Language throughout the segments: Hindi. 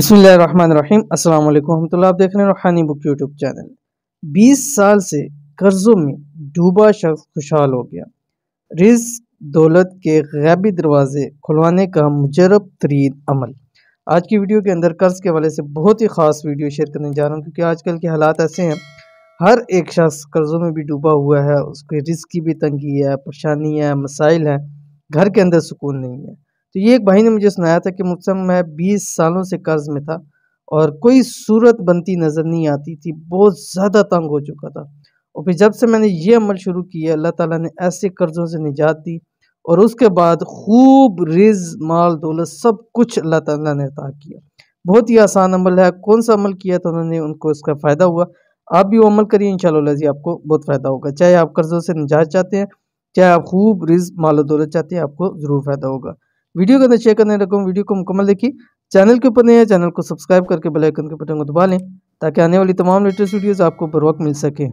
बसमीम अल्लाम हमतुल्ला आप देख रहे हैं रूहानी बुक यूट्यूब चैनल 20 साल से कर्ज़ों में डूबा शख्स खुशहाल हो गया रिज दौलत के गैबी दरवाजे खुलवाने का मुजरब तरीन अमल आज की वीडियो के अंदर कर्ज़ के हवाले से बहुत ही ख़ास वीडियो शेयर करने जा रहा हूँ क्योंकि आजकल के हालात ऐसे हैं हर एक शख्स कर्ज़ों में भी डूबा हुआ है उसके रिज की भी तंगी है परेशानी है मसाइल है घर के अंदर सुकून नहीं है तो ये एक भाई ने मुझे सुनाया था कि मुझसे मैं बीस सालों से कर्ज में था और कोई सूरत बनती नज़र नहीं आती थी बहुत ज़्यादा तंग हो चुका था और फिर जब से मैंने ये अमल शुरू किया अल्लाह ताला ने ऐसे कर्ज़ों से निजात दी और उसके बाद खूब रिज माल दौलत सब कुछ अल्लाह ताला ने अता किया बहुत ही आसान अमल है कौन सा अमल किया तो उन्होंने उनको इसका फ़ायदा हुआ आप भी वो अमल करिए इन शाजी आपको बहुत फ़ायदा होगा चाहे आप कर्ज़ों से निजात चाहते हैं चाहे आप खूब रिज माल दौलत चाहते हैं आपको ज़रूर फ़ायदा होगा वीडियो को शेयर करने रखूँ वीडियो को मुकम्मल देखिए चैनल के ऊपर नहीं है चैनल को सब्सक्राइब करके बेलाइकन के बटन को दबा लें ताकि आने वाली तमाम लेटेस्ट वीडियोज़ आपको बर वक्त मिल सके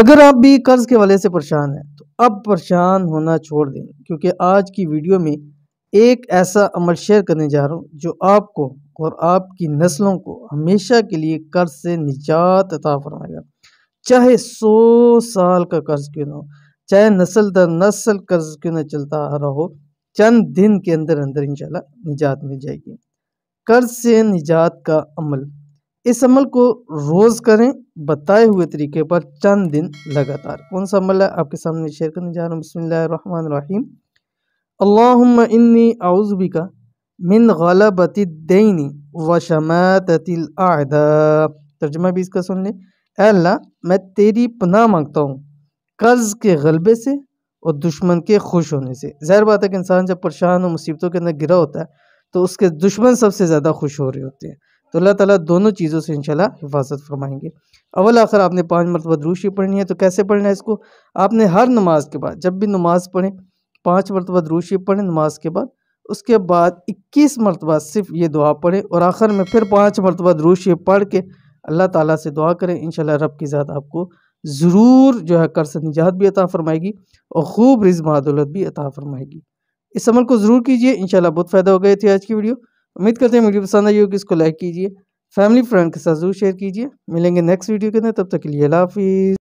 अगर आप भी कर्ज़ के वाले से परेशान हैं तो अब परेशान होना छोड़ दें क्योंकि आज की वीडियो में एक ऐसा अमल शेयर करने जा रहा हूँ जो आपको और आपकी नस्लों को हमेशा के लिए कर्ज से निजात अता फरमाएगा चाहे सौ साल का कर्ज क्यों ना हो चाहे नस्ल दर नस्ल कर्ज क्यों ना चलता रहा हो चंद दिन के अंदर अंदर इंशाल्लाह निजात मिल जाएगी कर्ज से निजात का अमल इस अमल को रोज़ करें बताए हुए तरीके पर चंद दिन लगातार कौन सा अमल है आपके सामने शेयर करने जा रहा हूँ बसमिल रहीम अल्लाम इन्नी आउज़बी का मिन गलबती दैनी व शमातिल आदा तर्जमा भी इसका सुन लें अल्लाह मैं तेरी पनाह मांगता हूँ कर्ज़ के गलबे से और दुश्मन के खुश होने से ज़ाहिर बात है कि इंसान जब परेशान और मुसीबतों के अंदर गिरा होता है तो उसके दुश्मन सबसे ज़्यादा खुश हो रहे होते हैं तो अल्लाह ताला दोनों चीज़ों से इंशाल्लाह हिफाजत फरमाएंगे अवल आखिर आपने पाँच मरतबा दरूशी पढ़नी है तो कैसे पढ़ना है इसको आपने हर नमाज के बाद जब भी नमाज पढ़ें पाँच मरतबा दरूशी पढ़ें नमाज के बाद उसके बाद इक्कीस मरतबा सिर्फ ये दुआ पढ़ें और आखिर में फिर पाँच मरतबा दरूशी पढ़ के अल्लाह ताली से दुआ करें इन रब की ज़ात आपको ज़रूर जो है कर से निजात भी अता फ़रमाएगी और ख़ूब रिजमा दौलत भी अता फ़रमाएगी इस अमल को ज़रूर कीजिए इनशाला बहुत फ़ायदा हो गया थी आज की वीडियो उम्मीद करते हैं वीडियो पसंद आई होगी इसको लाइक कीजिए फैमिली फ्रेंड के साथ ज़रूर शेयर कीजिए मिलेंगे नेक्स्ट वीडियो के अंदर तब तक के लिए हाफिज़